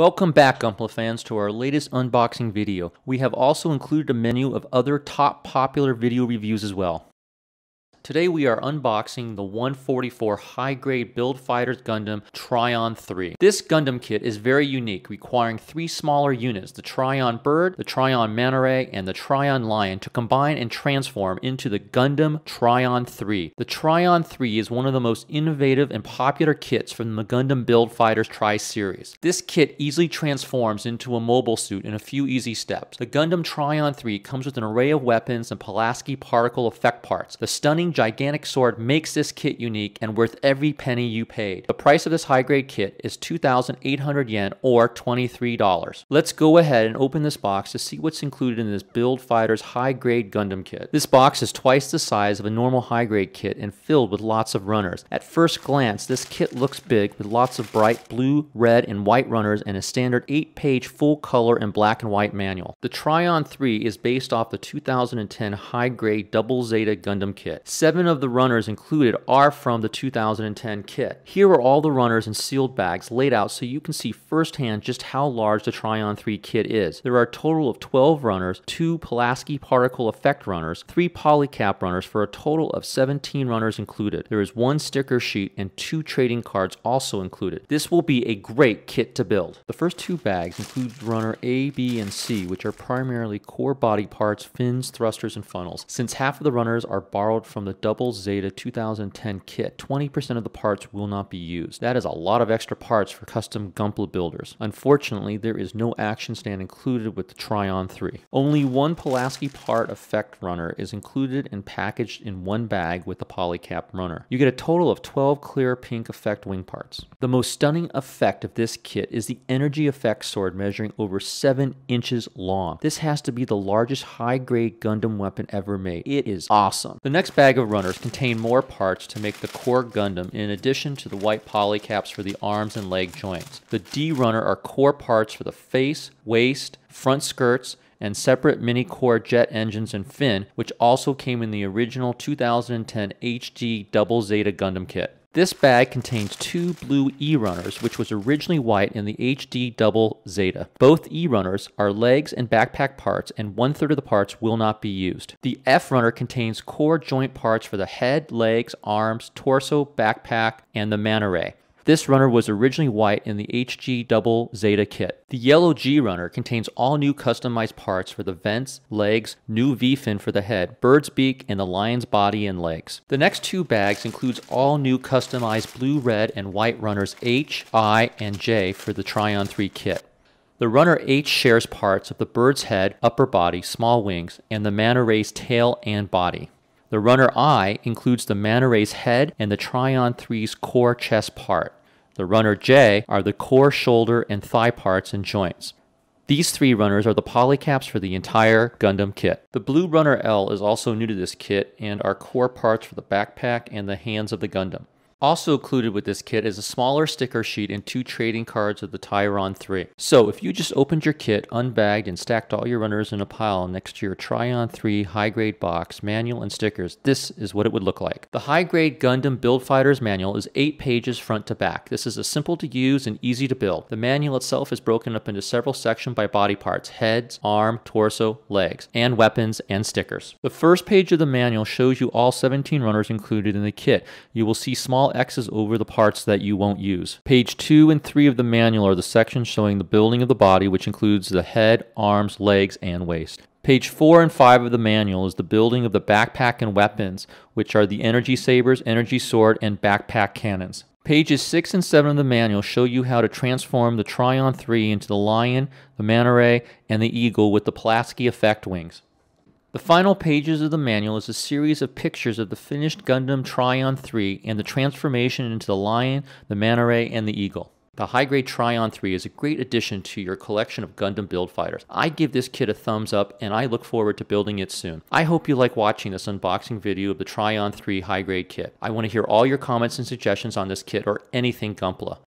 Welcome back Gumpla fans to our latest unboxing video. We have also included a menu of other top popular video reviews as well. Today we are unboxing the 144 high-grade Build Fighters Gundam Tryon 3. This Gundam kit is very unique, requiring three smaller units, the Tryon Bird, the Tryon Manta Ray, and the Tryon Lion to combine and transform into the Gundam Tryon 3. The Tryon 3 is one of the most innovative and popular kits from the Gundam Build Fighters Tri-Series. This kit easily transforms into a mobile suit in a few easy steps. The Gundam Tryon 3 comes with an array of weapons and Pulaski particle effect parts. The stunning gigantic sword makes this kit unique and worth every penny you paid. The price of this high grade kit is 2,800 yen or $23. Let's go ahead and open this box to see what's included in this Build Fighters high grade Gundam kit. This box is twice the size of a normal high grade kit and filled with lots of runners. At first glance, this kit looks big with lots of bright blue, red, and white runners and a standard 8 page full color and black and white manual. The Tryon 3 is based off the 2010 high grade Double Zeta Gundam kit. Seven of the runners included are from the 2010 kit. Here are all the runners in sealed bags laid out so you can see firsthand just how large the Tryon 3 kit is. There are a total of 12 runners, 2 Pulaski particle effect runners, 3 polycap runners for a total of 17 runners included. There is one sticker sheet and 2 trading cards also included. This will be a great kit to build. The first two bags include runner A, B, and C which are primarily core body parts, fins, thrusters, and funnels. Since half of the runners are borrowed from the the Double Zeta 2010 kit, 20% of the parts will not be used. That is a lot of extra parts for custom Gumpla builders. Unfortunately, there is no action stand included with the Tryon 3. Only one Pulaski part effect runner is included and packaged in one bag with the polycap runner. You get a total of 12 clear pink effect wing parts. The most stunning effect of this kit is the energy effect sword measuring over 7 inches long. This has to be the largest high-grade Gundam weapon ever made. It is awesome. The next bag Mega Runners contain more parts to make the core Gundam in addition to the white polycaps for the arms and leg joints. The D Runner are core parts for the face, waist, front skirts, and separate mini core jet engines and fin, which also came in the original 2010 HD Double Zeta Gundam kit. This bag contains two blue E-runners, which was originally white in the HD Double Zeta. Both E-runners are legs and backpack parts, and one-third of the parts will not be used. The F-runner contains core joint parts for the head, legs, arms, torso, backpack, and the manta ray. This runner was originally white in the HG Double Zeta kit. The yellow G runner contains all new customized parts for the vents, legs, new V-fin for the head, bird's beak, and the lion's body and legs. The next two bags includes all new customized blue, red, and white runners H, I, and J for the Tryon 3 kit. The runner H shares parts of the bird's head, upper body, small wings, and the manta ray's tail and body. The runner I includes the manta ray's head and the Trion 3's core chest part. The runner J are the core shoulder and thigh parts and joints. These three runners are the polycaps for the entire Gundam kit. The blue runner L is also new to this kit and are core parts for the backpack and the hands of the Gundam. Also included with this kit is a smaller sticker sheet and two trading cards of the Tyron 3. So if you just opened your kit, unbagged, and stacked all your runners in a pile next to your Tryon 3 high-grade box, manual, and stickers, this is what it would look like. The high-grade Gundam Build Fighters manual is 8 pages front to back. This is a simple to use and easy to build. The manual itself is broken up into several sections by body parts, heads, arm, torso, legs, and weapons and stickers. The first page of the manual shows you all 17 runners included in the kit. You will see small X X's over the parts that you won't use. Page 2 and 3 of the manual are the sections showing the building of the body, which includes the head, arms, legs, and waist. Page 4 and 5 of the manual is the building of the backpack and weapons, which are the energy sabers, energy sword, and backpack cannons. Pages 6 and 7 of the manual show you how to transform the Tryon 3 into the lion, the manta ray, and the eagle with the Pulaski effect wings. The final pages of the manual is a series of pictures of the finished Gundam Tryon 3 and the transformation into the Lion, the Manta Ray, and the Eagle. The high-grade Tryon 3 is a great addition to your collection of Gundam build fighters. I give this kit a thumbs up and I look forward to building it soon. I hope you like watching this unboxing video of the Tryon 3 high-grade kit. I want to hear all your comments and suggestions on this kit or anything Gumpla.